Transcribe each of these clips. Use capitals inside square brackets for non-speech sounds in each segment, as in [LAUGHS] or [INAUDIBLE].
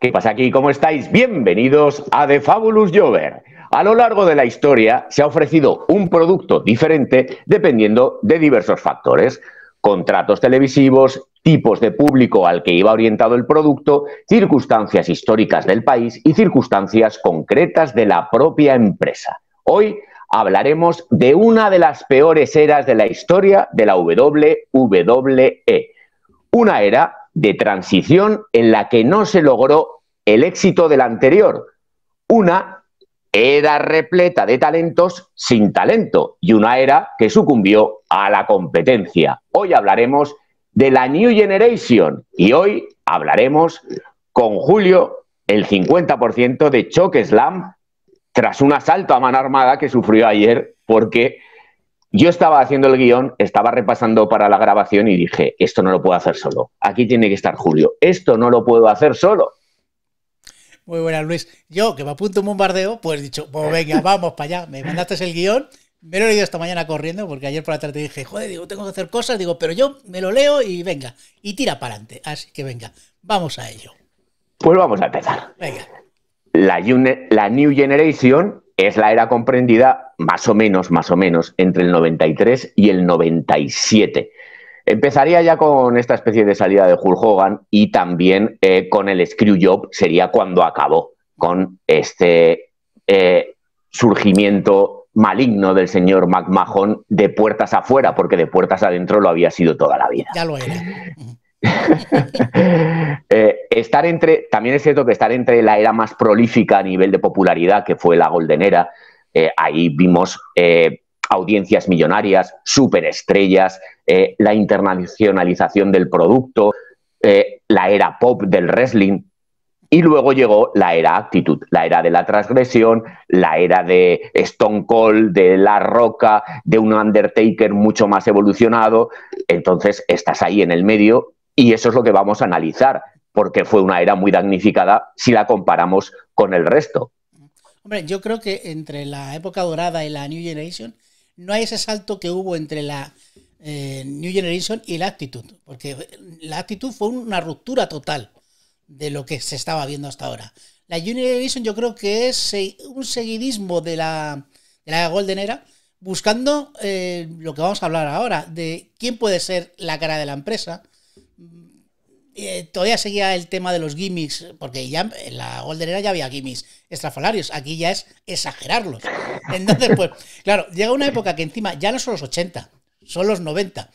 ¿Qué pasa aquí? ¿Cómo estáis? Bienvenidos a The Fabulous Jover. A lo largo de la historia se ha ofrecido un producto diferente dependiendo de diversos factores. Contratos televisivos, tipos de público al que iba orientado el producto, circunstancias históricas del país y circunstancias concretas de la propia empresa. Hoy hablaremos de una de las peores eras de la historia de la WWE una era de transición en la que no se logró el éxito del anterior, una era repleta de talentos sin talento y una era que sucumbió a la competencia. Hoy hablaremos de la New Generation y hoy hablaremos con Julio el 50% de Choque Slam tras un asalto a mano armada que sufrió ayer porque yo estaba haciendo el guión, estaba repasando para la grabación y dije, esto no lo puedo hacer solo. Aquí tiene que estar Julio. Esto no lo puedo hacer solo. Muy buena, Luis. Yo, que me apunto un bombardeo, pues he dicho, pues venga, [LAUGHS] vamos para allá. Me mandaste el guión, me lo he leído esta mañana corriendo, porque ayer por la tarde dije, joder, digo, tengo que hacer cosas, digo, pero yo me lo leo y venga, y tira para adelante. Así que venga, vamos a ello. Pues vamos a empezar. Venga. La, la New Generation es la era comprendida más o menos, más o menos, entre el 93 y el 97. Empezaría ya con esta especie de salida de Hulk Hogan y también eh, con el Screwjob, sería cuando acabó con este eh, surgimiento maligno del señor McMahon de puertas afuera, porque de puertas adentro lo había sido toda la vida. Ya lo era. [LAUGHS] Eh, estar entre, también es cierto que estar entre la era más prolífica a nivel de popularidad, que fue la Golden Era, eh, ahí vimos eh, audiencias millonarias, superestrellas, la internacionalización del producto, la era pop del wrestling, y luego llegó la era actitud, la era de la transgresión, la era de Stone Cold, de La Roca, de un Undertaker mucho más evolucionado. Entonces estás ahí en el medio y eso es lo que vamos a analizar, porque fue una era muy damnificada si la comparamos con el resto. Hombre, yo creo que entre la época dorada y la New Generation no hay ese salto que hubo entre la eh, New Generation y la actitud, porque la actitud fue una ruptura total de lo que se estaba viendo hasta ahora. La New Generation yo creo que es un seguidismo de la, la Golden Era, buscando eh, lo que vamos a hablar ahora, de quién puede ser la cara de la empresa, eh, todavía seguía el tema de los gimmicks, porque ya en la Golden Era ya había gimmicks estrafalarios, aquí ya es exagerarlos. [LAUGHS] Entonces, pues, claro, llega una época que encima ya no son los 80, son los 90.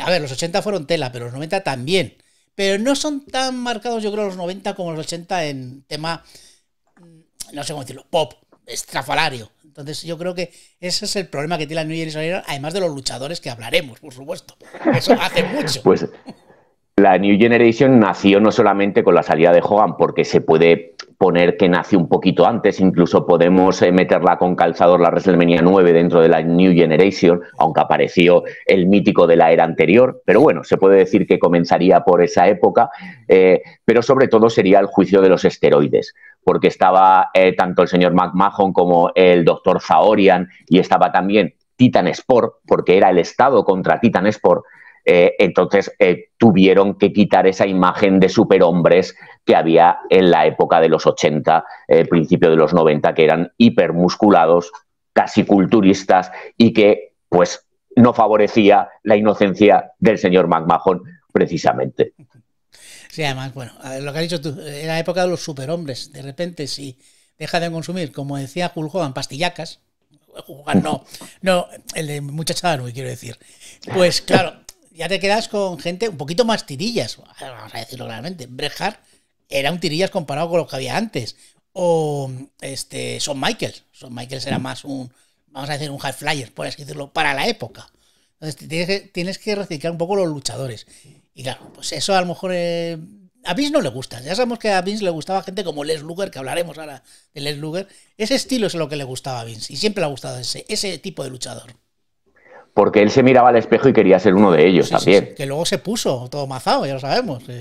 A ver, los 80 fueron tela, pero los 90 también. Pero no son tan marcados, yo creo, los 90 como los 80 en tema, mm, no sé cómo decirlo, pop, estrafalario. Entonces yo creo que ese es el problema que tiene la New Generation además de los luchadores que hablaremos, por supuesto. Eso hace mucho. Pues la New Generation nació no solamente con la salida de Hogan, porque se puede poner que nació un poquito antes, incluso podemos eh, meterla con calzador la WrestleMania 9 dentro de la New Generation, aunque apareció el mítico de la era anterior, pero bueno, se puede decir que comenzaría por esa época, eh, pero sobre todo sería el juicio de los esteroides, porque estaba eh, tanto el señor McMahon como el doctor Zahorian, y estaba también Titan Sport, porque era el Estado contra Titan Sport, eh, entonces eh, tuvieron que quitar esa imagen de superhombres que había en la época de los 80, eh, principio de los 90, que eran hipermusculados, casi culturistas y que pues no favorecía la inocencia del señor McMahon precisamente. Sí, además, bueno, lo que has dicho tú, en la época de los superhombres, de repente si deja de consumir, como decía Julio Hogan, pastillacas, no, no, el de muchacha no, quiero decir. Pues claro, ya te quedas con gente un poquito más tirillas, vamos a decirlo claramente. Bret era un tirillas comparado con lo que había antes. O este, Son Michaels. Son Michaels era más un, vamos a decir, un high flyer, por así decirlo, para la época. Entonces tienes que, tienes que reciclar un poco los luchadores. Y claro, pues eso a lo mejor eh, a Vince no le gusta. Ya sabemos que a Vince le gustaba gente como Les Luger, que hablaremos ahora de Les Luger. Ese estilo es lo que le gustaba a Vince y siempre le ha gustado ese, ese tipo de luchador porque él se miraba al espejo y quería ser uno de ellos también. Que luego se puso todo mazado, ya lo sabemos. [LAUGHS]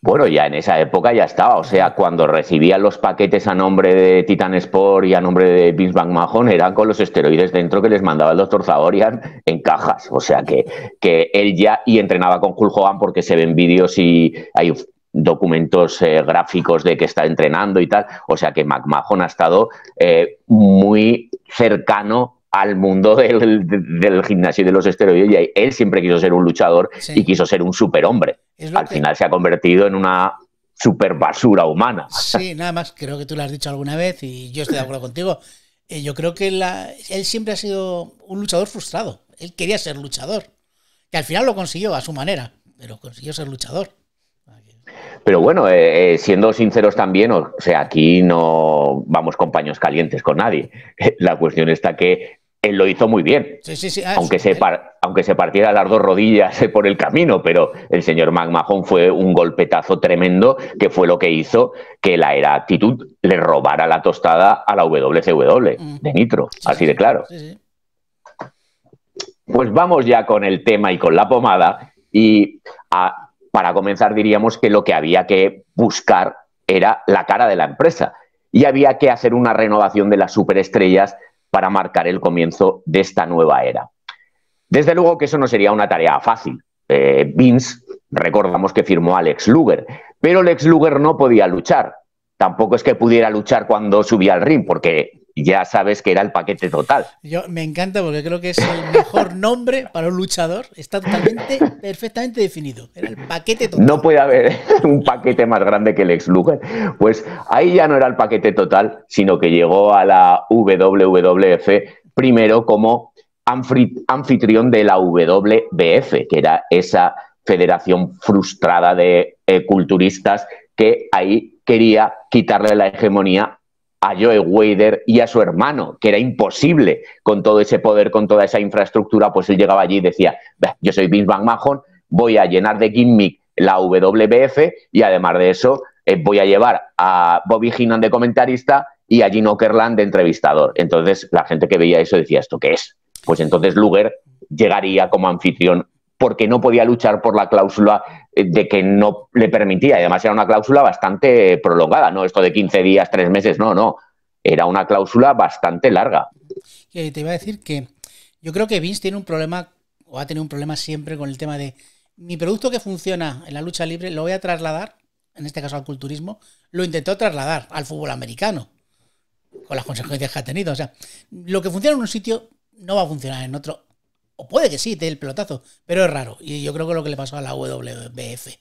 Bueno, ya en esa época ya estaba. O sea, cuando recibía los paquetes a nombre de Titan Sport y a nombre de Vince McMahon, eran con los esteroides dentro que les mandaba el doctor Zahorian en cajas. O sea, que, que él ya y entrenaba con Hulk Hogan porque se ven vídeos y hay documentos eh, gráficos de que está entrenando y tal. O sea, que McMahon ha estado eh, muy cercano al mundo del, gimnasio y de los esteroides. Y él siempre quiso ser un luchador y quiso ser un superhombre. Al final se ha convertido en una super basura humana. Sí, nada más, creo que tú lo has dicho alguna vez y yo estoy de acuerdo contigo. Eh, yo creo que él siempre ha sido un luchador frustrado. Él quería ser luchador. Y al final lo consiguió a su manera, pero consiguió ser luchador. Pero bueno, eh, eh, siendo sinceros también, o sea, aquí no vamos con paños calientes con nadie. [LAUGHS] La cuestión está que él lo hizo muy bien. Ah, aunque, se par, aunque se partiera las dos rodillas eh, por el camino, pero el señor McMahon fue un golpetazo tremendo que fue lo que hizo que la era actitud le robara la tostada a la WCW mm. de Nitro, así de claro. Pues vamos ya con el tema y con la pomada. Y para comenzar diríamos que lo que había que buscar era la cara de la empresa. Y había que hacer una renovación de las superestrellas para marcar el comienzo de esta nueva era. Desde luego que eso no sería una tarea fácil. Eh, Vince, recordamos que firmó a Lex Luger, pero Lex Luger no podía luchar. Tampoco es que pudiera luchar cuando subía al ring, porque ya sabes que era el paquete total. Yo me encanta porque creo que es el mejor nombre para un luchador. Está totalmente, perfectamente definido. el paquete total. No puede haber [LAUGHS] un paquete más grande que el ex Luger. Pues ahí ya no era el paquete total, sino que llegó a la WWF primero como anfitrión de la WWF... que era esa federación frustrada de eh, culturistas que ahí quería quitarle la hegemonía a Joe Weider y a su hermano, que era imposible con todo ese poder, con toda esa infraestructura, pues él llegaba allí y decía, yo soy Vince McMahon, voy a llenar de gimmick la WWF y además de eso eh, voy a llevar a Bobby Heenan de comentarista y a Gene Kerland de entrevistador. Entonces la gente que veía eso decía, ¿esto qué es? Pues entonces Luger llegaría como anfitrión porque no podía luchar por la cláusula eh, de que no le permitía. además era una cláusula bastante prolongada, ¿no? Esto de 15 días, 3 meses, no, no. Era una cláusula bastante larga. Eh, te iba a decir que yo creo que Vince tiene un problema, o ha tenido un problema siempre con el tema de mi producto que funciona en la lucha libre, lo voy a trasladar, en este caso al culturismo, lo intentó trasladar al fútbol americano, con las consecuencias que ha tenido. O sea, lo que funciona en un sitio no va a funcionar en otro o puede que sí, te dé el pelotazo, pero es raro. Y yo creo que lo que le pasó a la WBF.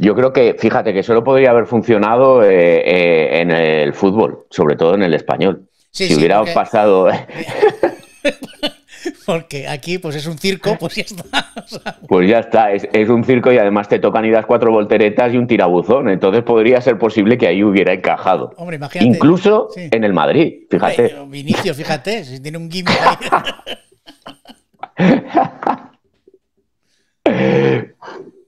Yo creo que, fíjate, que solo podría haber funcionado eh, eh, en el fútbol, sobre todo en el español. si hubiera pasado. Eh. [LAUGHS] porque aquí pues es un circo, pues ya está. pues ya está, es, un circo y además te tocan y das cuatro volteretas y un tirabuzón. Entonces podría ser posible que ahí hubiera encajado. Hombre, imagínate. Incluso en el Madrid, fíjate. Vinicio, fíjate, si tiene un gimmick [LAUGHS]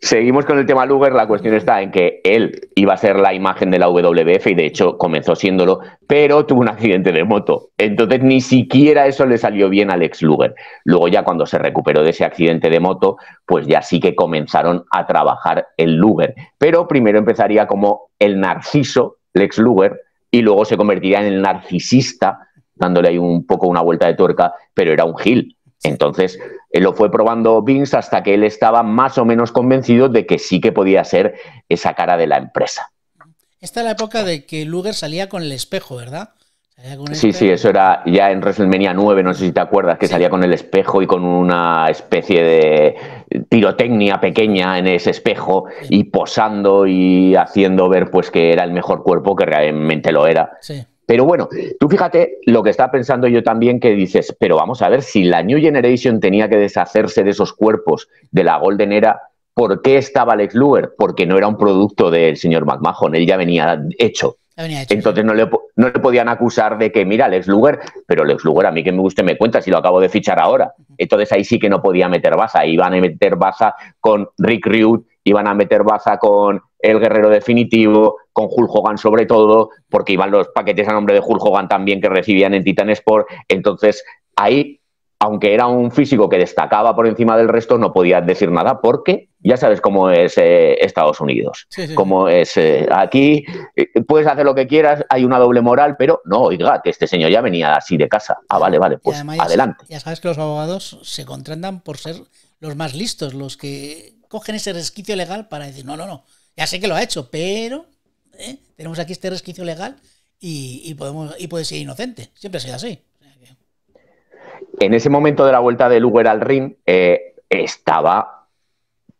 Seguimos con el tema Luger. La cuestión está en que él iba a ser la imagen de la WWF y de hecho comenzó siéndolo, pero tuvo un accidente de moto. Entonces ni siquiera eso le salió bien a ex Luger. Luego ya cuando se recuperó de ese accidente de moto, pues ya sí que comenzaron a trabajar el Luger. Pero primero empezaría como el narciso, Lex Luger, y luego se convertiría en el narcisista, dándole ahí un poco una vuelta de tuerca, pero era un gil entonces eh, lo fue probando Vince hasta que él estaba más o menos convencido de que sí que podía ser esa cara de la empresa. Esta la época de que Luger salía con el espejo, ¿verdad? Sí, este sí, eso era ya en WrestleMania 9, no sé si te acuerdas, que salía con el espejo y con una especie de pirotecnia pequeña en ese espejo y posando y haciendo ver pues que era el mejor cuerpo que realmente lo era. Sí. Pero bueno, tú fíjate lo que está pensando yo también que dices, pero vamos a ver, si la New Generation tenía que deshacerse de esos cuerpos de la Golden Era, ¿por qué estaba Lex Luger? Porque no era un producto del señor McMahon, él ya venía hecho. Entonces no le, no le, podían acusar de que, mira, Lex Luger, pero Lex Luger a mí que me guste me cuenta si lo acabo de fichar ahora. Entonces ahí sí que no podía meter baza. Iban a meter basa con Rick Rude, iban a meter baza con el guerrero definitivo, con Hulk Hogan sobre todo, porque iban los paquetes a nombre de Hulk Hogan también que recibían en Titan Sport. Entonces, ahí, aunque era un físico que destacaba por encima del resto, no podía decir nada porque ya sabes cómo es eh, Estados Unidos. como Cómo es eh, aquí, eh, puedes hacer lo que quieras, hay una doble moral, pero no, oiga, que este señor ya venía así de casa. Ah, vale, vale, pues adelante. Ya sabes que los abogados se contratan por ser los más listos, los que cogen ese resquicio legal para decir, no, no, no, ya sé que lo ha hecho, pero eh, tenemos aquí este resquicio legal y, podemos, y puede ser inocente. Siempre ha sido así. En ese momento de la vuelta de Luger al ring, eh, estaba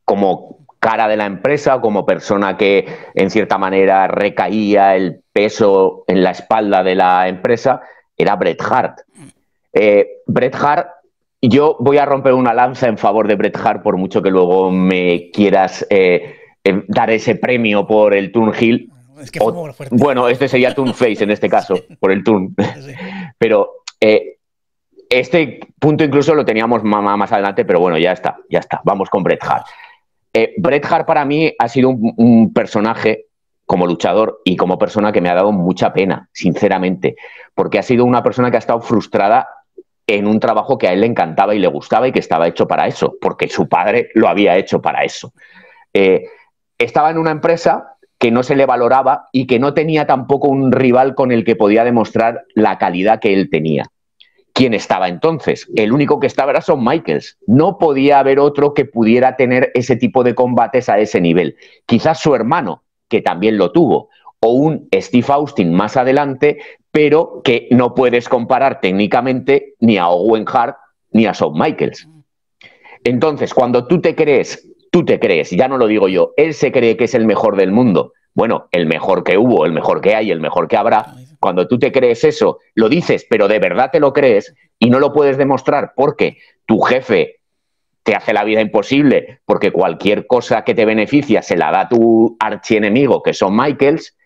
como cara de la empresa, como persona que en cierta manera recaía el peso en la espalda de la empresa, era Bret Hart. Eh, Bret Hart yo voy a romper una lanza en favor de Bret Hart, por mucho que luego me quieras Em, dar ese premio por el Turn Hill. bueno, este sería Turn Face en este caso, [LAUGHS] por el Turn. Pero eh, este punto incluso lo teníamos más, adelante, pero bueno, ya está, ya está. Vamos con Bret Hart. Eh, Bret Hart para mí ha sido un, personaje como luchador y como persona que me ha dado mucha pena, sinceramente, porque ha sido una persona que ha estado frustrada en un trabajo que a él le encantaba y le gustaba y que estaba hecho para eso, porque su padre lo había hecho para eso. Eh, estaba en una empresa que no se le valoraba y que no tenía tampoco un rival con el que podía demostrar la calidad que él tenía. ¿Quién estaba entonces? El único que estaba era Son Michaels. No podía haber otro que pudiera tener ese tipo de combates a ese nivel. Quizás su hermano, que también lo tuvo, o un Steve Austin más adelante, pero que no puedes comparar técnicamente ni a Owen Hart ni a Son Michaels. Entonces, cuando tú te crees tú te crees, ya no lo digo yo, él se cree que es el mejor del mundo. Bueno, el mejor que hubo, el mejor que hay, el mejor que habrá. Cuando tú te crees eso, lo dices, pero de verdad te lo crees y no lo puedes demostrar porque tu jefe te hace la vida imposible, porque cualquier cosa que te beneficia se la da tu archienemigo, que son Michaels,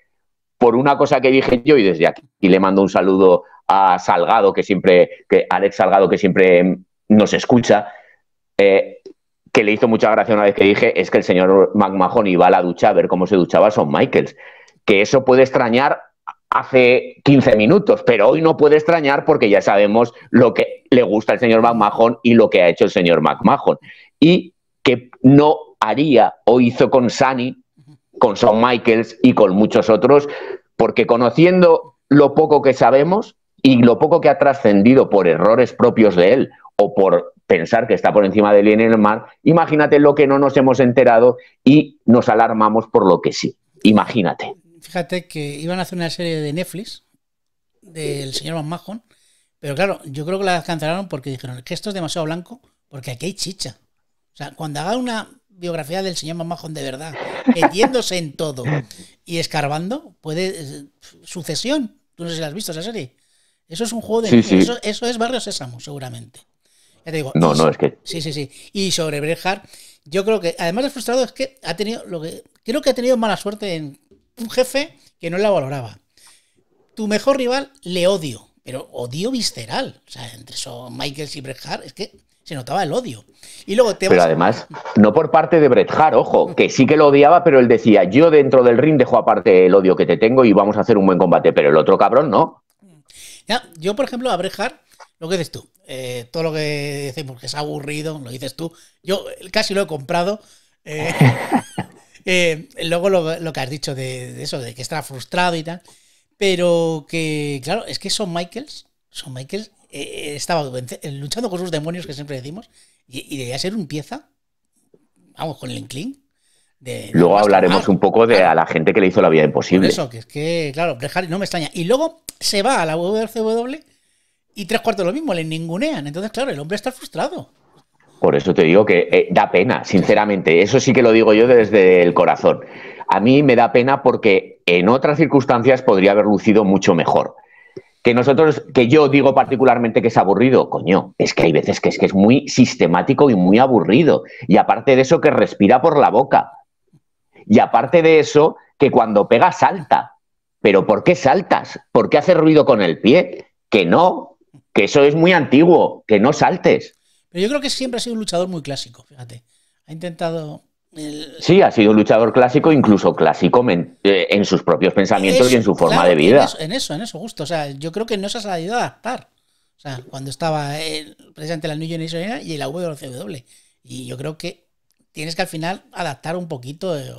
por una cosa que dije yo y desde aquí y le mando un saludo a Salgado, que siempre, que Alex Salgado, que siempre nos escucha. Eh, le hizo mucha gracia una vez que dije, es que el señor McMahon iba a la ducha a ver cómo se duchaba Son Michaels. Que eso puede extrañar hace 15 minutos, pero hoy no puede extrañar porque ya sabemos lo que le gusta al señor McMahon y lo que ha hecho el señor McMahon. Y que no haría o hizo con Sani, con son Michaels y con muchos otros, porque conociendo lo poco que sabemos, y lo poco que ha trascendido por errores propios de él o por pensar que está por encima de él en el mar, imagínate lo que no nos hemos enterado y nos alarmamos por lo que sí. Imagínate. Fíjate que iban a hacer una serie de Netflix del señor Van Mahon, pero claro, yo creo que la cancelaron porque dijeron que esto es demasiado blanco, porque aquí hay chicha. O sea, cuando haga una biografía del señor Mahon de verdad, metiéndose en todo y escarbando, puede. Eh, sucesión. Tú no sé si la has visto esa serie. Eso es un juego de. Eso, es Barrio Sésamo, seguramente. Ya te digo, no, no, es que. Sí, sí, sí. Y sobre Bret yo creo que, además de frustrado, es que ha tenido lo que. Creo que ha tenido mala suerte en un jefe que no la valoraba. Tu mejor rival le odio, pero odio visceral. O sea, entre eso, Michaels y Bret es que se notaba el odio. Y luego te Pero además, no por parte de Bret ojo, que sí que lo odiaba, pero él decía, yo dentro del ring dejo aparte el odio que te tengo y vamos a hacer un buen combate, pero el otro cabrón no yo, por ejemplo, a Brejar, lo que dices tú, eh, todo lo que decimos que es aburrido, lo dices tú. Yo casi lo he comprado. [LAUGHS] Eh, eh, luego lo, que has dicho de, eso, de que está frustrado y tal. Pero que, claro, es que son Michaels, son Michaels, estaba luchando con sus demonios que siempre decimos, y, y debía ser un pieza, vamos, con el Inclin, luego hablaremos un poco de a la gente que le hizo la vida imposible. eso, que es que, claro, no me extraña. Y luego se va a la WCW y tres cuartos lo mismo, le ningunean. Entonces, claro, el hombre está frustrado. Por eso te digo que eh, da pena, sinceramente. Eso sí que lo digo yo desde el corazón. A mí me da pena porque en otras circunstancias podría haber lucido mucho mejor. Que nosotros, que yo digo particularmente que es aburrido, coño, es que hay veces que es que es muy sistemático y muy aburrido. Y aparte de eso, que respira por la boca y aparte de eso, que cuando pega salta. ¿Pero por qué saltas? ¿Por qué haces ruido con el pie? Que no, que eso es muy antiguo, que no saltes. Pero yo creo que siempre ha sido un luchador muy clásico, fíjate. Ha intentado Sí, ha sido un luchador clásico, incluso clásico eh, en, sus propios pensamientos y en su forma de vida. En eso, en eso, justo. O sea, yo creo que no se ha a adaptar. O sea, cuando estaba el, eh, precisamente la New Generation y la WCW. Y yo creo que tienes que al final adaptar un poquito eh,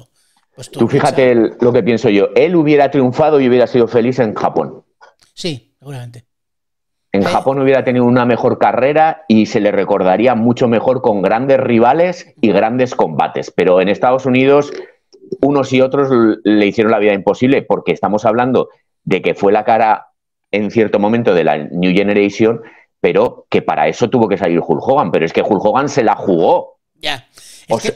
pues tú, fíjate lo que pienso yo. Él hubiera triunfado y hubiera sido feliz en Japón. Sí, seguramente. En Japón hubiera tenido una mejor carrera y se le recordaría mucho mejor con grandes rivales y grandes combates. Pero en Estados Unidos, unos y otros le hicieron la vida imposible porque estamos hablando de que fue la cara en cierto momento de la New Generation, pero que para eso tuvo que salir Hulk Hogan. Pero es que Hulk Hogan se la jugó. Ya.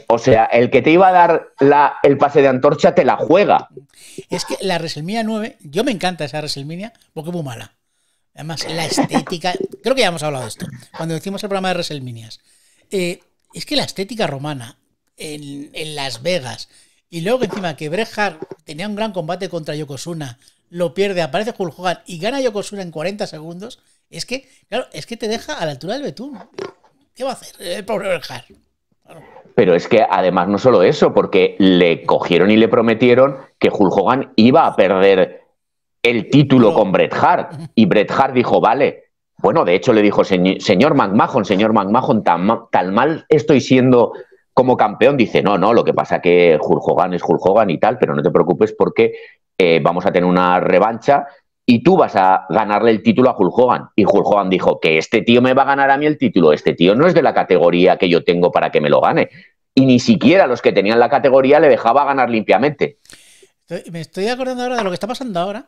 O, sea, el que te iba a dar la, el pase de antorcha te la juega. Es que la WrestleMania 9, yo me encanta esa WrestleMania porque es muy mala. Además, la estética, [LAUGHS] creo que ya hemos hablado de esto, cuando hicimos el programa de WrestleManias. Eh, es que la estética romana en, Las Vegas y luego encima que Brejar tenía un gran combate contra Yokozuna, lo pierde, aparece Hulk Hogan y gana Yokozuna en 40 segundos, es que, claro, es que te deja a la altura del betún. ¿Qué va a hacer el pobre Brejar? Claro. Pero es que además no solo eso, porque le cogieron y le prometieron que Hulk Hogan iba a perder el título con Bret Hart. Y Bret Hart dijo, vale. Bueno, de hecho le dijo, señor McMahon, señor McMahon, tan, mal estoy siendo como campeón. Dice, no, no, lo que pasa que Hulk Hogan es Hulk Hogan y tal, pero no te preocupes porque eh, vamos a tener una revancha y tú vas a ganarle el título a Hulk Hogan. Y Hulk Hogan dijo que este tío me va a ganar a mí el título, este tío no es de la categoría que yo tengo para que me lo gane. Y ni siquiera los que tenían la categoría le dejaba ganar limpiamente. Me estoy acordando ahora de lo que está pasando ahora,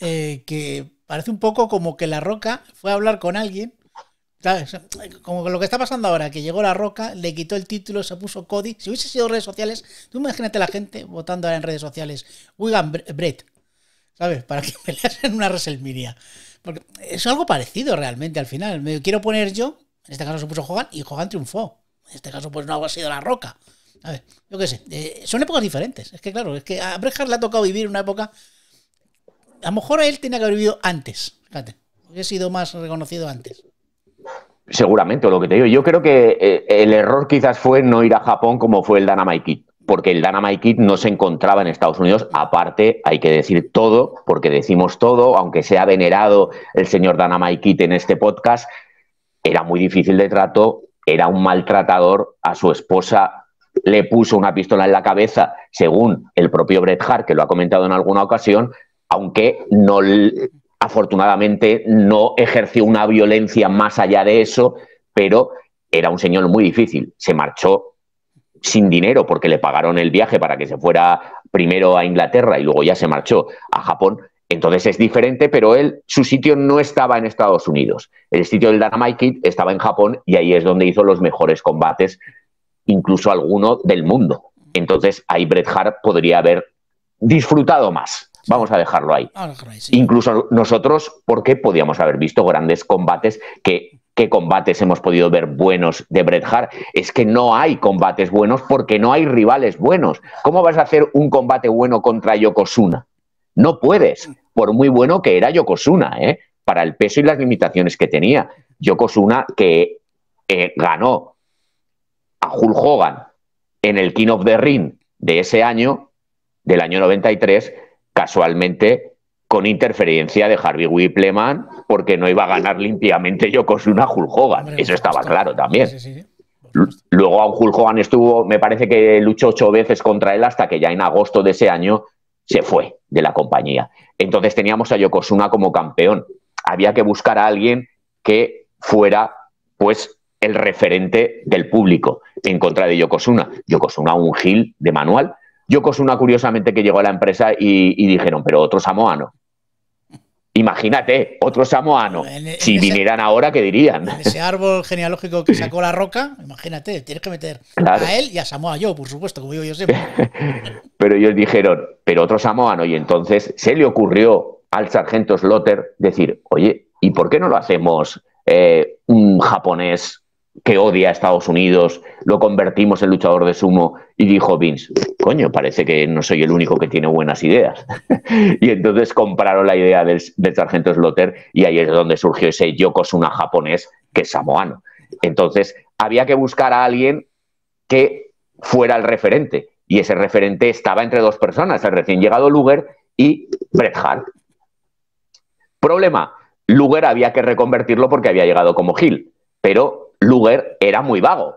eh, que parece un poco como que La Roca fue a hablar con alguien, Como lo que está pasando ahora, que llegó La Roca, le quitó el título, se puso Cody. Si hubiese sido redes sociales, tú imagínate la gente votando ahora en redes sociales, Wigan Brett, ¿sabes? Para que peleas [LAUGHS] en una WrestleMania. Porque es algo parecido realmente al final. Me quiero poner yo, en este caso se puso Hogan, y Hogan triunfó. En este caso, pues no ha sido la roca. A ver, yo qué sé. Eh, son épocas diferentes. Es que, claro, es que a Brejar le ha tocado vivir una época. A lo mejor a él tenía que haber vivido antes. Fíjate. Hubiera sido más reconocido antes. Seguramente, o lo que te digo. Yo creo que eh, el error quizás fue no ir a Japón como fue el Dana Kid porque el Dana Kid no se encontraba en Estados Unidos. Aparte, hay que decir todo, porque decimos todo, aunque sea venerado el señor Dynamite Kid en este podcast, era muy difícil de trato, era un maltratador a su esposa, le puso una pistola en la cabeza, según el propio Bret Hart, que lo ha comentado en alguna ocasión, aunque no afortunadamente no ejerció una violencia más allá de eso, pero era un señor muy difícil. Se marchó sin dinero porque le pagaron el viaje para que se fuera primero a Inglaterra y luego ya se marchó a Japón, entonces es diferente, pero él, su sitio no estaba en Estados Unidos. El sitio del Dynamite Kid estaba en Japón y ahí es donde hizo los mejores combates, incluso alguno del mundo. Entonces ahí Bret Hart podría haber disfrutado más. Vamos a dejarlo ahí. Incluso nosotros, porque podíamos haber visto grandes combates que qué combates hemos podido ver buenos de Bret Hart. Es que no hay combates buenos porque no hay rivales buenos. ¿Cómo vas a hacer un combate bueno contra Yokozuna? No puedes, por muy bueno que era Yokozuna, ¿eh? para el peso y las limitaciones que tenía. Yokozuna que eh, ganó a Hulk Hogan en el King of the Ring de ese año, del año 93, casualmente con interferencia de Harvey Wippleman porque no iba a ganar limpiamente Yokozuna a Hulk Hogan. Eso estaba claro también. Luego a Hulk Hogan estuvo, me parece que luchó ocho veces contra él hasta que ya en agosto de ese año se fue de la compañía. Entonces teníamos a Yokozuna como campeón. Había que buscar a alguien que fuera, pues, el referente del público en contra de Yokozuna. Yokozuna, un gil de manual. Yokozuna, curiosamente, que llegó a la empresa y, y dijeron, pero otro samoano. Imagínate, otro samoano e- si vinieran ahora, ¿qué dirían? ese árbol genealógico que [LAUGHS] sacó la roca, imagínate, tienes que meter a él y a Samoa yo, por supuesto, como digo yo siempre. [LAUGHS] pero ellos dijeron, pero otro samoano, y entonces se le ocurrió al sargento Slotter decir, oye, ¿y por qué no lo hacemos eh, un japonés que odia a Estados Unidos, lo convertimos en luchador de sumo y dijo Vince, coño, parece que no soy el único que tiene buenas ideas. [LAUGHS] y entonces compraron la idea del, sargento Slotter, y ahí es donde surgió ese yokosuna japonés que es samoano. Entonces había que buscar a alguien que fuera el referente y ese referente estaba entre dos personas, el recién llegado Luger y Bret Hart. Problema, Luger había que reconvertirlo porque había llegado como Gil, pero Luger era muy vago.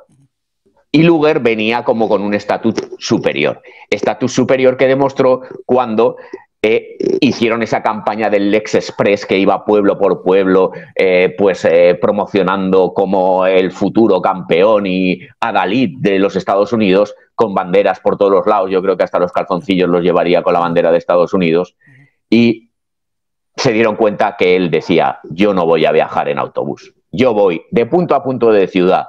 Y Luger venía como con un estatus superior. Estatus superior que demostró cuando eh, hicieron esa campaña del Lex Express que iba pueblo por pueblo, eh, pues eh, promocionando como el futuro campeón y adalid de los Estados Unidos con banderas por todos los lados. Yo creo que hasta los calzoncillos los llevaría con la bandera de Estados Unidos. Y se dieron cuenta que él decía: Yo no voy a viajar en autobús yo voy de punto a punto de ciudad,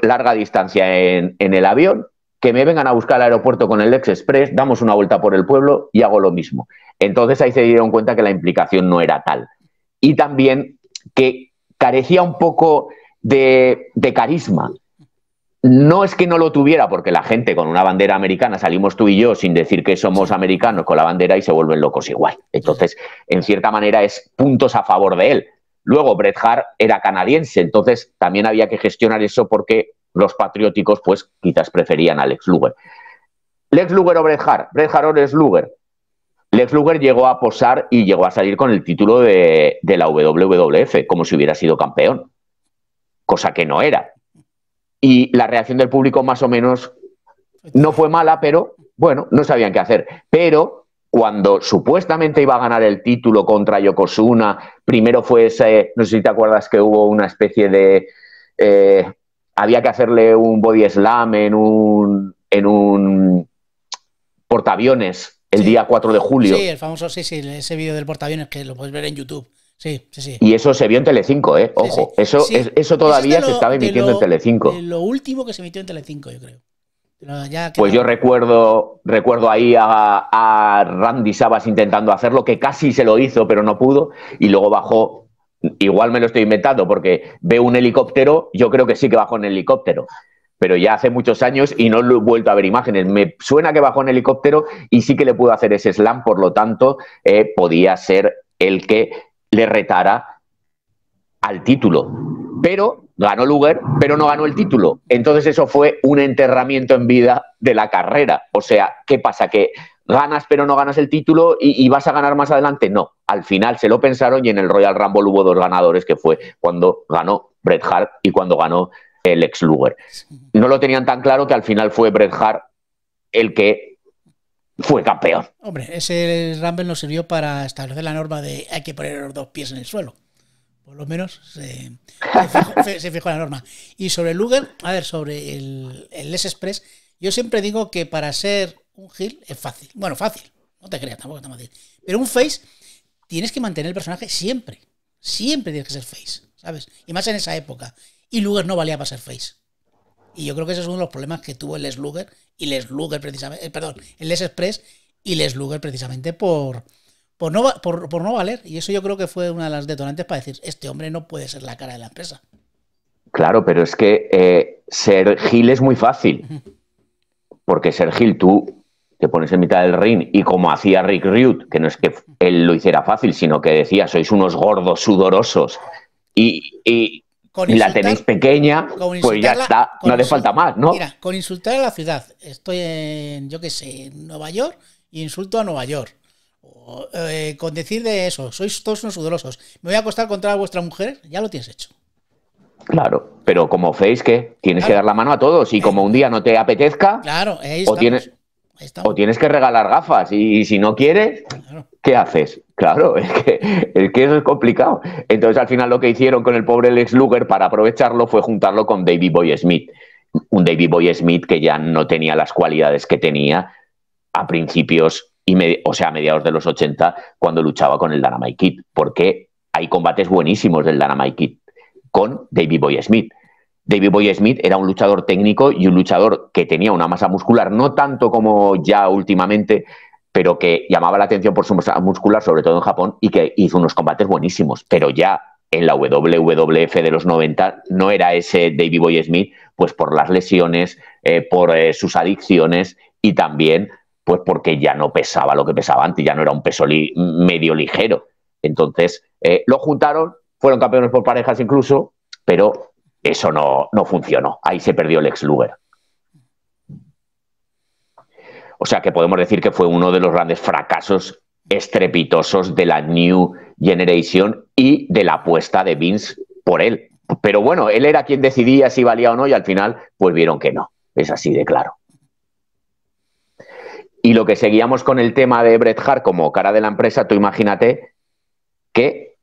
larga distancia en, el avión, que me vengan a buscar al aeropuerto con el Lex Express, damos una vuelta por el pueblo y hago lo mismo. Entonces ahí se dieron cuenta que la implicación no era tal. Y también que carecía un poco de, de carisma. No es que no lo tuviera, porque la gente con una bandera americana salimos tú y yo sin decir que somos americanos con la bandera y se vuelven locos igual. Entonces, en cierta manera, es puntos a favor de él Luego, Bret Hart era canadiense, entonces también había que gestionar eso porque los patrióticos, pues, quizás preferían a Lex Luger. Lex Luger o Bret Hart, Bret Hart o Lex Luger. Lex Luger llegó a posar y llegó a salir con el título de, de la WWF, como si hubiera sido campeón, cosa que no era. Y la reacción del público más o menos no fue mala, pero bueno, no sabían qué hacer. Pero cuando supuestamente iba a ganar el título contra Yokozuna, primero fue ese, no sé si te acuerdas que hubo una especie de... Eh, había que hacerle un body slam en un, en un portaaviones el día 4 de julio. Sí, el famoso, sí, sí, ese vídeo del portaaviones que lo puedes ver en YouTube. Sí, sí, sí. Y eso se vio en Telecinco, ¿eh? Ojo, Eso, eso todavía se estaba emitiendo en Telecinco. Lo último que se emitió en Telecinco, yo creo pues yo recuerdo, recuerdo ahí a, Randy Sabas intentando hacerlo, que casi se lo hizo, pero no pudo, y luego bajó. Igual me lo estoy inventando, porque veo un helicóptero, yo creo que sí que bajó en helicóptero, pero ya hace muchos años y no lo he vuelto a ver imágenes. Me suena que bajó en helicóptero y sí que le pudo hacer ese slam, por lo tanto, eh, podía ser el que le retara al título. Pero ganó Luger, pero no ganó el título. Entonces eso fue un enterramiento en vida de la carrera. O sea, ¿qué pasa? Que ganas pero no ganas el título y, vas a ganar más adelante. No, al final se lo pensaron y en el Royal Rumble hubo dos ganadores, que fue cuando ganó Bret Hart y cuando ganó el ex Luger. No lo tenían tan claro que al final fue Bret Hart el que fue campeón. Hombre, ese Rumble nos sirvió para establecer la norma de hay que poner los dos pies en el suelo por lo menos se, fijó, en la norma. Y sobre el Luger, a ver, sobre el, el Express, yo siempre digo que para ser un heel es fácil. Bueno, fácil, no te creas, tampoco es tan fácil. Pero un face tienes que mantener el personaje siempre. Siempre tienes que ser face, ¿sabes? Y más en esa época. Y Luger no valía para ser face. Y yo creo que ese es uno de los problemas que tuvo el Les Luger y Les Luger precisamente, eh, perdón, el Les Express y Les Luger precisamente por, por no, por, no valer. Y eso yo creo que fue una de las detonantes para decir, este hombre no puede ser la cara de la empresa. Claro, pero es que eh, ser Gil es muy fácil. Porque ser Gil, tú te pones en mitad del ring y como hacía Rick Rude, que no es que él lo hiciera fácil, sino que decía, sois unos gordos sudorosos y, la tenéis pequeña, pues ya está, no hace falta más, ¿no? Mira, con insultar a la ciudad, estoy en, yo qué sé, en Nueva York y insulto a Nueva York. Eh, con decir de eso, sois todos unos sudorosos, me voy a acostar contra vuestra mujer, ya lo tienes hecho. Claro, pero como feis que tienes que dar la mano a todos y como un día no te apetezca, claro, o, tienes, o tienes que regalar gafas y, si no quieres, ¿qué haces? Claro, [LAUGHS] es que, es que, eso es complicado. Entonces al final lo que hicieron con el pobre Lex Luger para aprovecharlo fue juntarlo con David Boy Smith. Un David Boy Smith que ya no tenía las cualidades que tenía a principios o sea, a mediados de los 80, cuando luchaba con el Dynamite Kid, porque hay combates buenísimos del Dynamite Kid con David Boy Smith. David Boy Smith era un luchador técnico y un luchador que tenía una masa muscular, no tanto como ya últimamente, pero que llamaba la atención por su masa muscular, sobre todo en Japón, y que hizo unos combates buenísimos. Pero ya en la WWF de los 90 no era ese David Boy Smith, pues por las lesiones, eh, por eh, sus adicciones y también pues porque ya no pesaba lo que pesaba antes, ya no era un peso medio ligero. Entonces, eh, lo juntaron, fueron campeones por parejas incluso, pero eso no, no funcionó. Ahí se perdió el ex Luger. O sea que podemos decir que fue uno de los grandes fracasos estrepitosos de la New Generation y de la apuesta de Vince por él. Pero bueno, él era quien decidía si valía o no y al final pues vieron que no. Es así de claro. Y lo que seguíamos con el tema de Bret Hart como cara de la empresa, tú imagínate que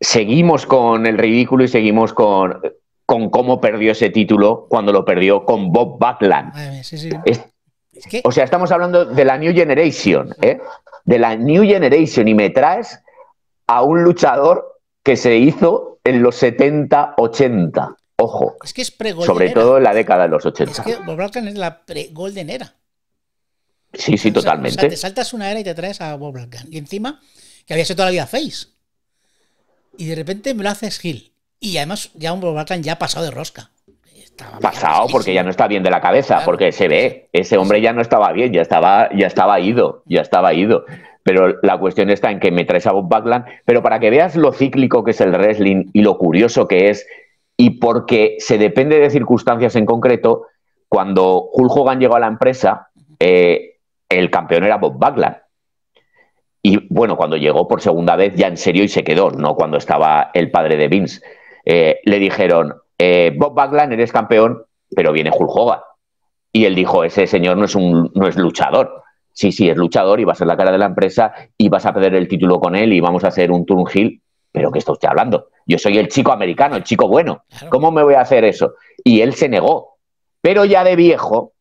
seguimos con el ridículo y seguimos con, con cómo perdió ese título cuando lo perdió con Bob Backlund. O sea, estamos hablando de la New Generation, ¿eh? de la New Generation, y me traes a un luchador que se hizo en los 70, 80. Ojo. Es que es pre Sobre todo en la década de los 80. Es que Bob Backlund es la pre-Golden Era. Sí, sí, totalmente. te saltas una era y te traes a Bob Blackland Y encima, que había sido toda la vida Face. Y de repente me lo haces Hill. Y además, ya un Blackland ya ha pasado de rosca. pasado porque ya no está bien de la cabeza, porque se ve, ese hombre ya no estaba bien, ya estaba, ya estaba ido, ya estaba ido. Pero la cuestión está en que me traes a Bob Backland. pero para que veas lo cíclico que es el wrestling y lo curioso que es, y porque se depende de circunstancias en concreto, cuando Hulk Hogan llegó a la empresa, eh, el campeón era Bob Backlund. Y bueno, cuando llegó por segunda vez ya en serio y se quedó, no cuando estaba el padre de Vince, eh, le dijeron, eh, Bob Backlund eres campeón, pero viene Hulk Y él dijo, ese señor no es, un, no es luchador. Sí, sí, es luchador y vas a ser la cara de la empresa y vas a perder el título con él y vamos a hacer un turn hill ¿Pero qué está usted hablando? Yo soy el chico americano, el chico bueno. ¿Cómo me voy a hacer eso? Y él se negó. Pero ya de viejo,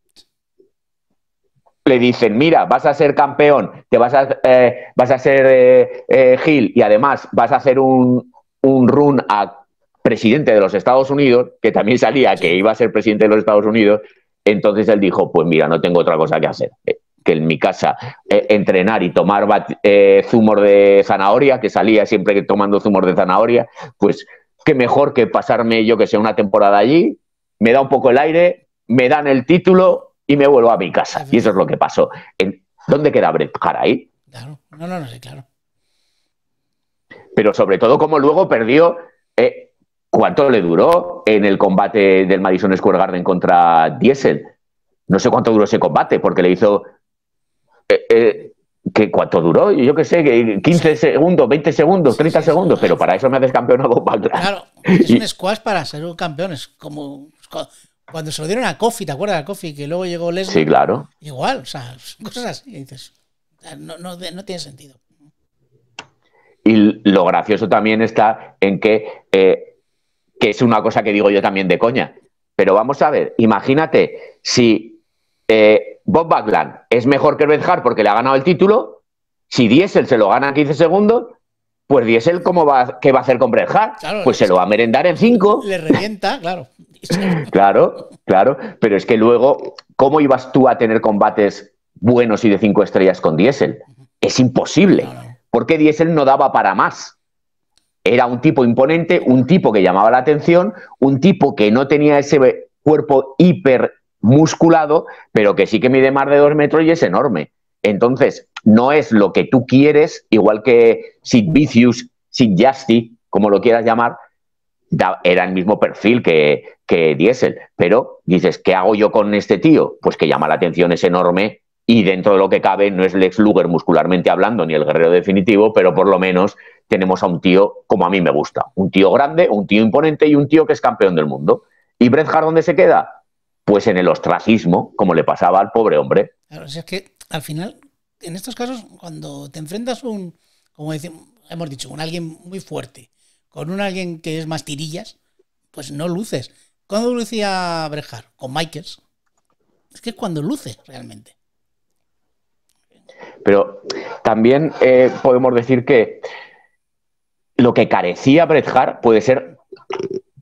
le dicen, mira, vas a ser campeón, te vas a, eh, vas a ser eh, eh, Gil y además vas a hacer un, un run a presidente de los Estados Unidos, que también salía que iba a ser presidente de los Estados Unidos, entonces él dijo, pues mira, no tengo otra cosa que hacer que en mi casa entrenar y tomar eh, zumos de zanahoria, que salía siempre que tomando zumos de zanahoria, pues qué mejor que pasarme yo que sé una temporada allí, me da un poco el aire, me dan el título y me vuelvo a mi casa. Y eso es lo que pasó. ¿Dónde queda Brett Hart ahí? Claro, no, no, no sé, claro. Pero sobre todo como luego perdió, eh, ¿cuánto le duró en el combate del Madison Square Garden contra Diesel? No sé cuánto duró ese combate, porque le hizo... Eh, eh, ¿Cuánto duró? Yo qué sé, 15 segundos, 20 segundos, 30 segundos, pero para eso me haces campeón a Claro, es un [LAUGHS] squash para ser un campeón, es como cuando se lo dieron a Kofi, ¿te acuerdas de Kofi? Que luego llegó Lesnar Sí, claro. Igual, o sea, cosas así. no, tiene sentido. Y lo gracioso también está en que, eh, que es una cosa que digo yo también de coña. Pero vamos a ver, imagínate si eh, Bob Backlund es mejor que Red Hart porque le ha ganado el título, si Diesel se lo gana en 15 segundos, pues Diesel, ¿cómo va, qué va a hacer con Red Hart? pues se lo va a merendar en 5. Le revienta, claro. [LAUGHS] Claro, claro, pero es que luego, ¿cómo ibas tú a tener combates buenos y de cinco estrellas con Diesel? Es imposible, porque Diesel no daba para más. Era un tipo imponente, un tipo que llamaba la atención, un tipo que no tenía ese cuerpo hiper musculado, pero que sí que mide más de dos metros y es enorme. Entonces, no es lo que tú quieres, igual que Sid Vicious, Sid Justy, como lo quieras llamar, era el mismo perfil que, que Diesel. Pero dices, ¿qué hago yo con este tío? Pues que llama la atención, es enorme y dentro de lo que cabe no es Lex Luger muscularmente hablando ni el guerrero definitivo, pero por lo menos tenemos a un tío como a mí me gusta, un tío grande, un tío imponente y un tío que es campeón del mundo. ¿Y Bret Hart dónde se queda? Pues en el ostracismo, como le pasaba al pobre hombre. Claro, es que al final, en estos casos, cuando te enfrentas a un, como hemos dicho, un alguien muy fuerte, con un alguien que es más tirillas, pues no luces. ¿Cuándo lucía Brejar? Con Michaels. Es que es cuando luce realmente. Pero también eh, podemos decir que lo que carecía Bret puede ser.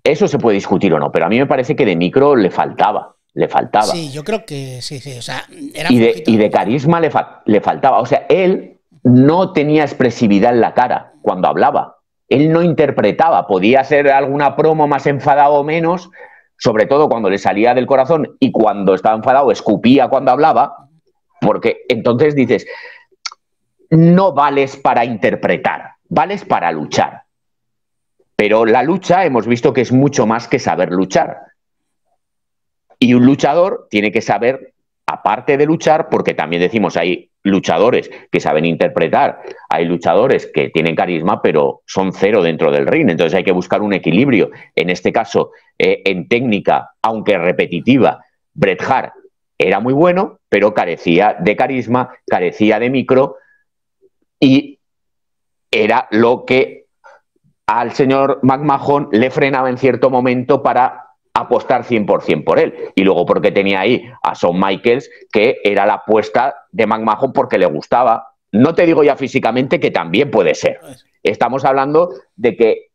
Eso se puede discutir o no, pero a mí me parece que de micro le faltaba. Le faltaba. Sí, yo creo que sí, sí. O sea, y, de, carisma le faltaba. O sea, él no tenía expresividad en la cara cuando hablaba él no interpretaba, podía ser alguna promo más enfadado o menos, sobre todo cuando le salía del corazón y cuando estaba enfadado escupía cuando hablaba, porque entonces dices, no vales para interpretar, vales para luchar. Pero la lucha hemos visto que es mucho más que saber luchar. Y un luchador tiene que saber, aparte de luchar, porque también decimos ahí luchadores que saben interpretar, hay luchadores que tienen carisma, pero son cero dentro del ring. Entonces hay que buscar un equilibrio. En este caso, eh, en técnica, aunque repetitiva, Bret Hart era muy bueno, pero carecía de carisma, carecía de micro y era lo que al señor McMahon le frenaba en cierto momento para apostar 100% por él. Y luego porque tenía ahí a Son Michaels, que era la apuesta de McMahon porque le gustaba. No te digo ya físicamente que también puede ser. Ah, Estamos hablando de que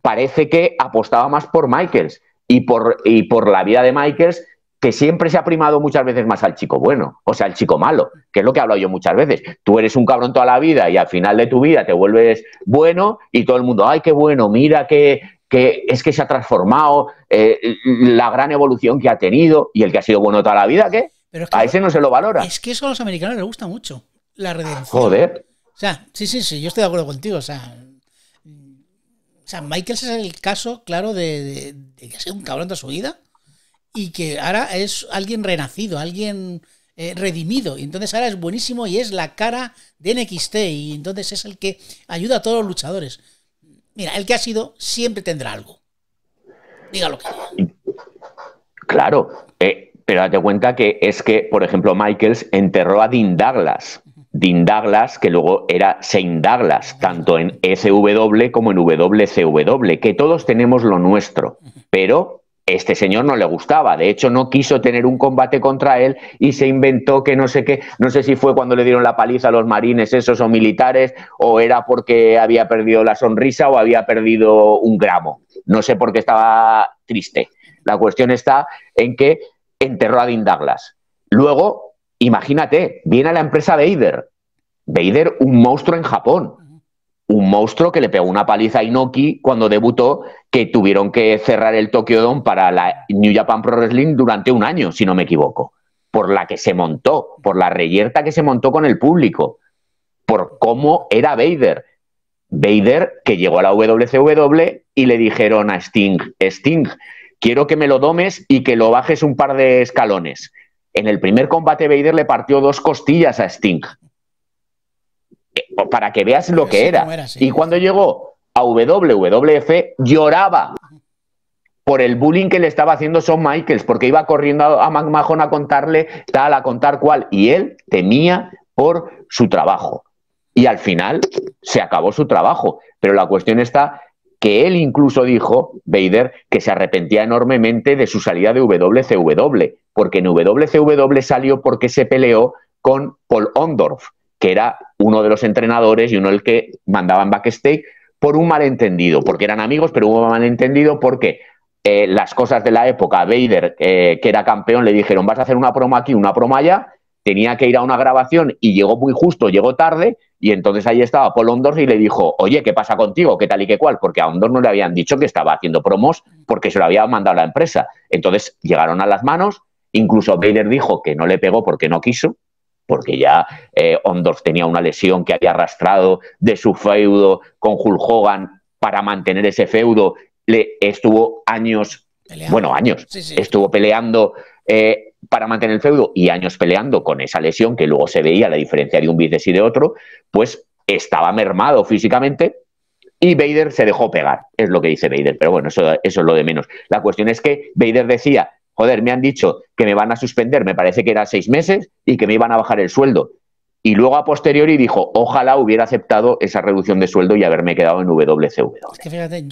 parece que apostaba más por Michaels y por, y por la vida de Michaels que siempre se ha primado muchas veces más al chico bueno, o sea, al chico malo, que es lo que he hablado yo muchas veces. Tú eres un cabrón toda la vida y al final de tu vida te vuelves bueno y todo el mundo, ay, qué bueno, mira qué, que es que se ha transformado, eh, la gran evolución que ha tenido y el que ha sido bueno toda la vida, ¿qué? Pero a ese no se lo valora. Es que eso a los americanos les gusta mucho, la redención. Joder. O sea, sí, sí, sí, yo estoy de acuerdo contigo, o sea... O es el caso, claro, de, que ha sido un cabrón de su vida y que ahora es alguien renacido, alguien eh, redimido. Y entonces ahora es buenísimo y es la cara de NXT. Y entonces es el que ayuda a todos los luchadores. Mira, el que ha sido siempre tendrá algo. Dígalo. Claro, eh, pero date cuenta que es que, por ejemplo, Michaels enterró a Dean Douglas. Dean Douglas, que luego era Shane Douglas, tanto en SW como en WCW, que todos tenemos lo nuestro, pero este señor no le gustaba. De hecho, no quiso tener un combate contra él y se inventó que no sé qué, no sé si fue cuando le dieron la paliza a los marines esos o militares, o era porque había perdido la sonrisa o había perdido un gramo. No sé por qué estaba triste. La cuestión está en que enterró a Dean Douglas. Luego, imagínate, viene a la empresa Vader. Vader, un monstruo en Japón un monstruo que le pegó una paliza a Inoki cuando debutó, que tuvieron que cerrar el Tokyo Dome para la New Japan Pro Wrestling durante un año, si no me equivoco, por la que se montó, por la reyerta que se montó con el público, por cómo era Vader. Vader que llegó a la WCW e y le dijeron a Sting, Sting, quiero que me lo domes y que lo bajes un par de escalones. En el primer combate Vader le partió dos costillas a Sting para que veas lo que era. Y cuando llegó a WWF, lloraba por el bullying que le estaba haciendo Shawn Michaels, porque iba corriendo a McMahon a contarle tal, a contar cual, y él temía por su trabajo. Y al final se acabó su trabajo, pero la cuestión está que él incluso dijo, Vader, que se arrepentía enormemente de su salida de WCW, porque en WCW salió porque se peleó con Paul Ondorf, que era uno de los entrenadores y uno el que mandaban backstage por un malentendido, porque eran amigos, pero hubo un malentendido porque eh, las cosas de la época, Vader, eh, que era campeón, le dijeron, vas a hacer una promo aquí, una promo allá, tenía que ir a una grabación y llegó muy justo, llegó tarde, y entonces ahí estaba Paul Ondor y le dijo, oye, ¿qué pasa contigo? ¿Qué tal y qué cual? Porque a Ondor no le habían dicho que estaba haciendo promos porque se lo había mandado la empresa. Entonces llegaron a las manos, incluso Vader dijo que no le pegó porque no quiso, porque ya eh, tenía una lesión que había arrastrado de su feudo con Hulk Hogan para mantener ese feudo. Le estuvo años, bueno, años, estuvo peleando eh, para mantener el feudo y años peleando con esa lesión que luego se veía la diferencia de un bíceps y de otro, pues estaba mermado físicamente. Y Vader se dejó pegar, es lo que dice Vader, pero bueno, eso, eso es lo de menos. La cuestión es que Vader decía joder, me han dicho que me van a suspender, me parece que era seis meses, y que me iban a bajar el sueldo. Y luego a posteriori dijo, ojalá hubiera aceptado esa reducción de sueldo y haberme quedado en WCW.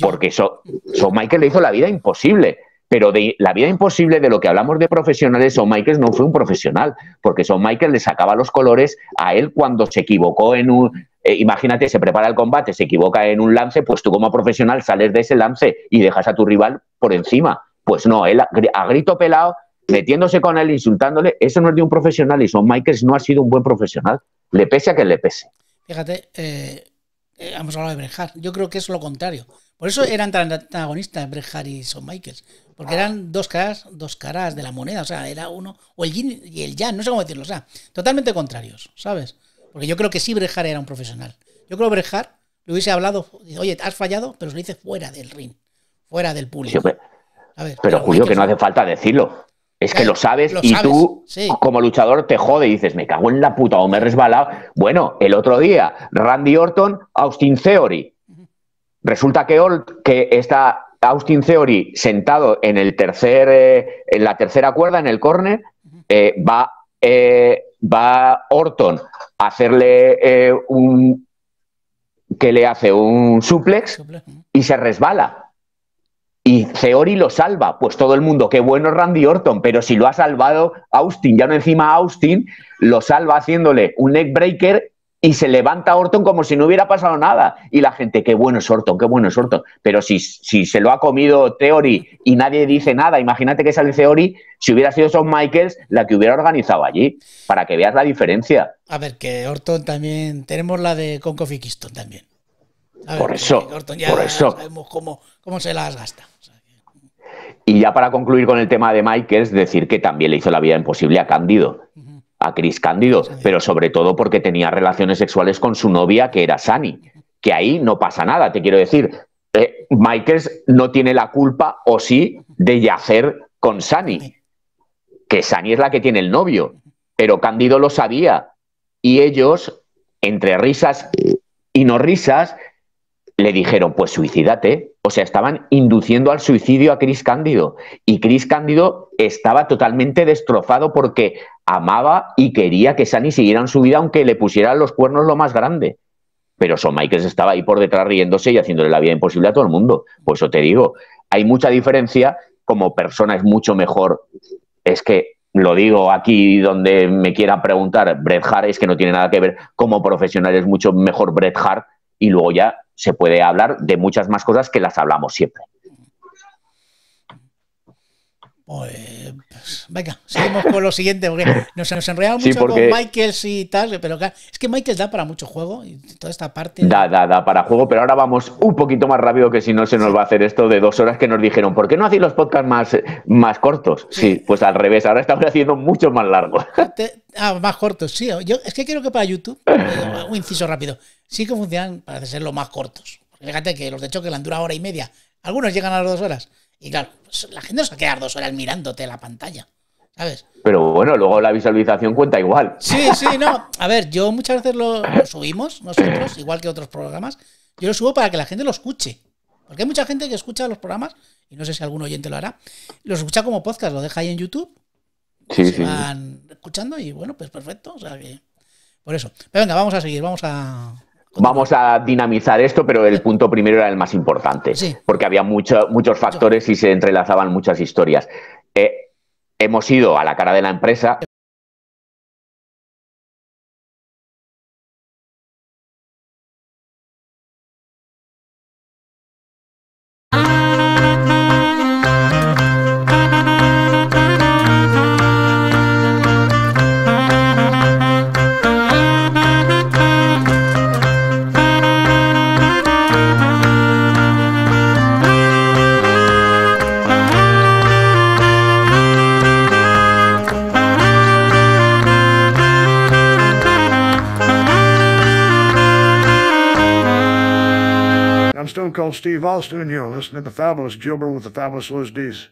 Porque eso, so Michael le hizo la vida imposible. Pero de la vida imposible de lo que hablamos de profesionales, Son Michael no fue un profesional, porque Son Michael le sacaba los colores a él cuando se equivocó en un... Eh, imagínate, se prepara el combate, se equivoca en un lance, pues tú como profesional sales de ese lance y dejas a tu rival por encima. Pues no, él a grito pelado, metiéndose con él, insultándole, eso no es de un profesional y Son Michaels no ha sido un buen profesional, le pese a que le pese. Fíjate, eh, eh, hemos hablado de Brejar, yo creo que es lo contrario. Por eso eran tan antagonistas Brejar y Son Michaels, porque eran dos caras, dos caras de la moneda, o sea, era uno, o el yin y el ya, no sé cómo decirlo, o sea, totalmente contrarios, ¿sabes? Porque yo creo que sí Brejar era un profesional. Yo creo que Brejar le hubiese hablado, oye, has fallado, pero se lo hice fuera del ring, fuera del público pero Julio, que no hace falta decirlo. Es que eh, lo sabes y tú, como luchador, te jode y dices, me cago en la puta o me he Bueno, el otro día, Randy Orton, Austin Theory. Resulta que, que está Austin Theory sentado en, el tercer, eh, en la tercera cuerda, en el corner eh, va, va Orton a hacerle un... que le hace un suplex y se resbala. Y Theory lo salva, pues todo el mundo, qué bueno Randy Orton, pero si lo ha salvado Austin, ya no encima Austin, lo salva haciéndole un neck breaker y se levanta Orton como si no hubiera pasado nada. Y la gente, qué bueno es Orton, qué bueno es Orton. Pero si, si se lo ha comido Theory y nadie dice nada, imagínate que sale Theory, si hubiera sido Shawn Michaels la que hubiera organizado allí, para que veas la diferencia. A ver, que Orton también, tenemos la de con también por eso, por eso. Sabemos cómo, se las gasta. Y ya para concluir con el tema de Michaels, decir que también le hizo la vida imposible a Cándido, a Chris Cándido, pero sobre todo porque tenía relaciones sexuales con su novia, que era Sani. Que ahí no pasa nada, te quiero decir. Eh, Michael no tiene la culpa, o sí, de yacer con Sani. Que Sani es la que tiene el novio, pero Cándido lo sabía. Y ellos, entre risas y no risas, le dijeron, pues suicídate. O sea, estaban induciendo al suicidio a Chris Cándido. Y Chris Cándido estaba totalmente destrozado porque amaba y quería que Sani siguieran su vida, aunque le pusieran los cuernos lo más grande. Pero Son Michaels estaba ahí por detrás riéndose y haciéndole la vida imposible a todo el mundo. Por eso te digo, hay mucha diferencia. Como persona es mucho mejor. Es que lo digo aquí donde me quieran preguntar, Bret Hart es que no tiene nada que ver. Como profesional es mucho mejor Bret Hart. Y luego ya se puede hablar de muchas más cosas que las hablamos siempre. Pues, venga, seguimos con lo siguiente, porque nos, nos enredamos mucho con Michaels y tal, pero es que Michaels da para mucho juego y toda esta parte. Da, da, da para juego, pero ahora vamos un poquito más rápido que si no se nos va a hacer esto de dos horas que nos dijeron, ¿por qué no hacéis los podcasts más, más cortos? Sí. pues al revés, ahora estamos haciendo mucho más largos. Ah, más cortos, sí. Yo, es que creo que para YouTube, [LAUGHS] un inciso rápido, sí que funcionan, parece ser los más cortos. Fíjate que los de choque la dura hora y media, algunos llegan a las dos horas. Y claro, pues, la gente no se va a quedar dos horas mirándote la pantalla. ¿Sabes? Pero bueno, luego la visualización cuenta igual. Sí, sí, no. A ver, yo muchas veces lo, subimos nosotros, igual que otros programas. Yo lo subo para que la gente lo escuche. Porque hay mucha gente que escucha los programas, y no sé si algún oyente lo hará, lo escucha como podcast, lo deja ahí en YouTube. Sí, se sí. Van escuchando y bueno, pues perfecto. O sea que. Por eso. Pero venga, vamos a seguir, vamos a vamos a dinamizar esto, pero el punto primero era el más importante, porque había muchos muchos factores y se entrelazaban muchas historias. Eh, hemos ido a la cara de la empresa, Fabulous then the Fabulous Gilbert with the Fabulous Liz Dees.